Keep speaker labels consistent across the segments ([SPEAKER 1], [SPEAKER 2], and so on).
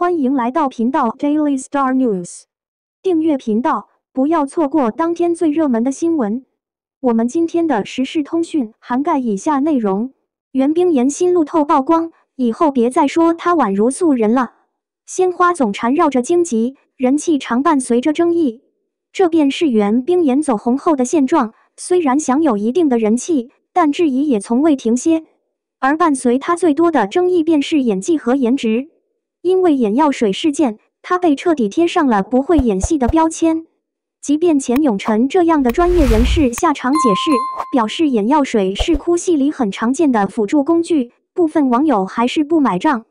[SPEAKER 1] 欢迎来到频道 Daily Star News，订阅频道，不要错过当天最热门的新闻。我们今天的时事通讯涵盖以下内容：袁冰妍新路透曝光，以后别再说她宛如素人了。鲜花总缠绕着荆棘，人气常伴随着争议，这便是袁冰妍走红后的现状。虽然享有一定的人气，但质疑也从未停歇。而伴随她最多的争议便是演技和颜值。因为眼药水事件，他被彻底贴上了不会演戏的标签。即便钱永成这样的专业人士下场解释，表示眼药水是哭戏里很常见的辅助工具，部分网友还是不买账。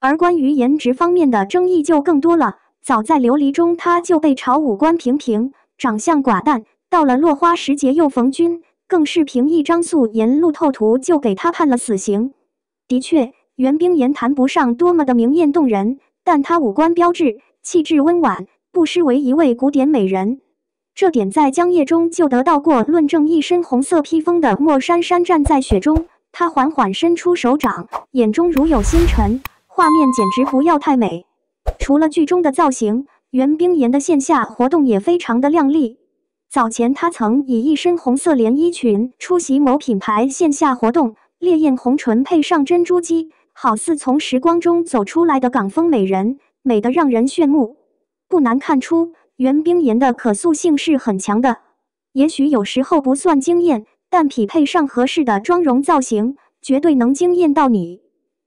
[SPEAKER 1] 而关于颜值方面的争议就更多了。早在《琉璃》中，他就被嘲五官平平、长相寡淡；到了《落花时节又逢君》，更是凭一张素颜路透图就给他判了死刑。的确。袁冰妍谈不上多么的明艳动人，但她五官标致，气质温婉，不失为一位古典美人。这点在《江夜》中就得到过论证。一身红色披风的莫珊珊站在雪中，她缓缓伸出手掌，眼中如有星辰，画面简直不要太美。除了剧中的造型，袁冰妍的线下活动也非常的靓丽。早前，她曾以一身红色连衣裙出席某品牌线下活动，烈焰红唇配上珍珠肌。好似从时光中走出来的港风美人，美得让人炫目。不难看出，袁冰妍的可塑性是很强的。也许有时候不算惊艳，但匹配上合适的妆容造型，绝对能惊艳到你。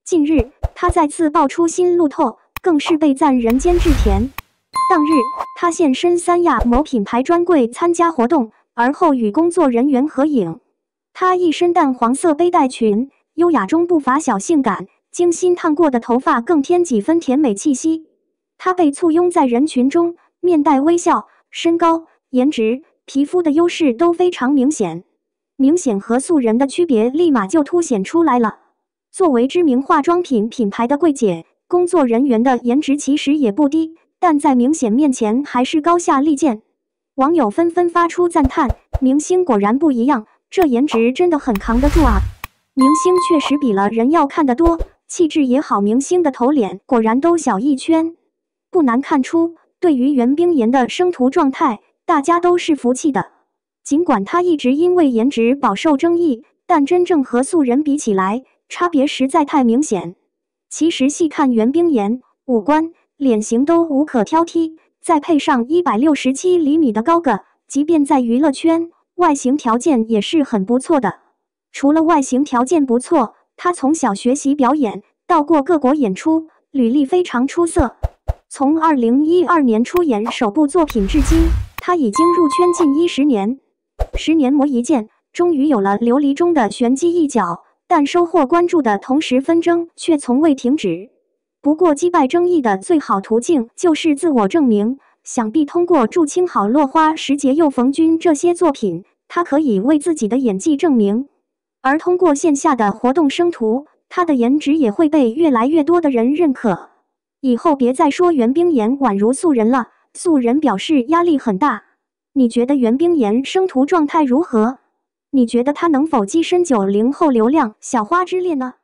[SPEAKER 1] 近日，她再次爆出新路透，更是被赞人间至甜。当日，她现身三亚某品牌专柜参加活动，而后与工作人员合影。她一身淡黄色背带裙，优雅中不乏小性感。精心烫过的头发更添几分甜美气息。她被簇拥在人群中，面带微笑，身高、颜值、皮肤的优势都非常明显，明显和素人的区别立马就凸显出来了。作为知名化妆品品牌的柜姐，工作人员的颜值其实也不低，但在明显面前还是高下立见。网友纷纷发出赞叹：“明星果然不一样，这颜值真的很扛得住啊！”明星确实比了人要看得多。气质也好，明星的头脸果然都小一圈，不难看出，对于袁冰妍的生图状态，大家都是服气的。尽管她一直因为颜值饱受争议，但真正和素人比起来，差别实在太明显。其实细看袁冰妍，五官、脸型都无可挑剔，再配上一百六十七厘米的高个，即便在娱乐圈，外形条件也是很不错的。除了外形条件不错，他从小学习表演，到过各国演出，履历非常出色。从二零一二年出演首部作品至今，他已经入圈近一十年，十年磨一剑，终于有了《琉璃》中的玄机一角。但收获关注的同时，纷争却从未停止。不过，击败争议的最好途径就是自我证明。想必通过《祝青好落花》《时节又逢君》这些作品，他可以为自己的演技证明。而通过线下的活动生图，他的颜值也会被越来越多的人认可。以后别再说袁冰妍宛如素人了，素人表示压力很大。你觉得袁冰妍生图状态如何？你觉得她能否跻身九零后流量小花之列呢？